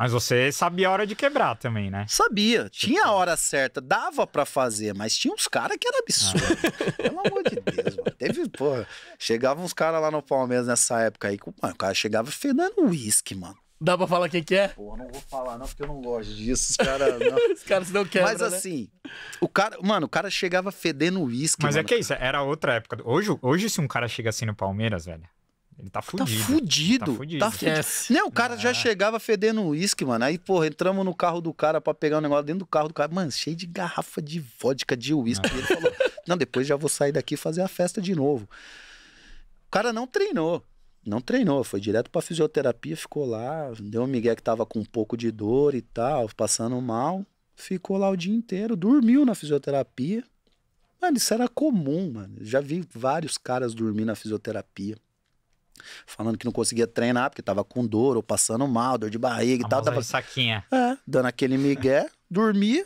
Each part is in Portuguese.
Mas você sabia a hora de quebrar também, né? Sabia. Você tipo tinha a hora certa, dava para fazer, mas tinha uns caras que era ah. absurdo. Ah. Pelo amor de Deus, mano. Teve, porra, chegavam uns caras lá no Palmeiras nessa época aí, que, mano, o cara chegava fedendo uísque, mano. Dá pra falar quem que é? Pô, não vou falar não, porque eu não gosto disso. Os caras não... Os caras não querem. Mas né? assim, né? o cara, mano, o cara chegava fedendo uísque. Mas é mano. é que isso, era outra época. Hoje, hoje, se um cara chega assim no Palmeiras, velho, Tá tá ele tá fudido. Tá fudido. Tá fudido. Tá fudido. Não, o cara já é. chegava fedendo uísque, mano. Aí, porra, entramos no carro do cara pra pegar um negócio dentro do carro do cara. Mano, cheio de garrafa de vodka, de uísque. Ele falou, não, depois já vou sair daqui e fazer a festa de novo. O cara não treinou. Não treinou, foi direto pra fisioterapia, ficou lá. Deu um migué que tava com um pouco de dor e tal, passando mal. Ficou lá o dia inteiro, dormiu na fisioterapia. Mano, isso era comum, mano. já vi vários caras dormir na fisioterapia falando que não conseguia treinar porque tava com dor ou passando mal, dor de barriga e tal. Tava... saquinha. É, dando aquele migué, dormia.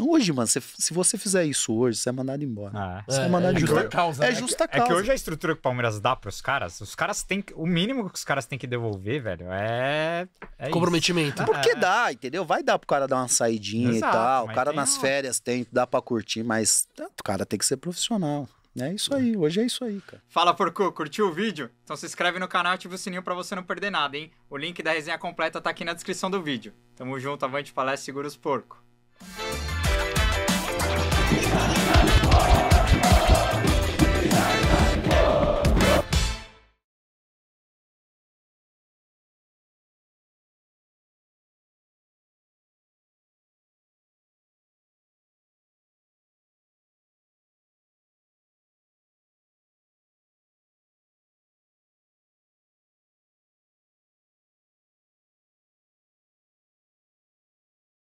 Hoje, mano, se, se você fizer isso hoje, você é mandado embora. Ah, você é, é mandado é, é justa embora. causa. É, né? justa é que, causa. É que hoje a estrutura que o Palmeiras dá pros caras, os caras têm que, O mínimo que os caras têm que devolver, velho, é. é Comprometimento. Isso. É porque dá, entendeu? Vai dar pro cara dar uma saidinha Exato, e tal. O cara nas férias tem, dá pra curtir, mas o cara tem que ser profissional. É isso aí, hoje é isso aí, cara. Fala, Porco, curtiu o vídeo? Então se inscreve no canal e ativa o sininho para você não perder nada, hein? O link da resenha completa tá aqui na descrição do vídeo. Tamo junto, avante palestra, segura os porco.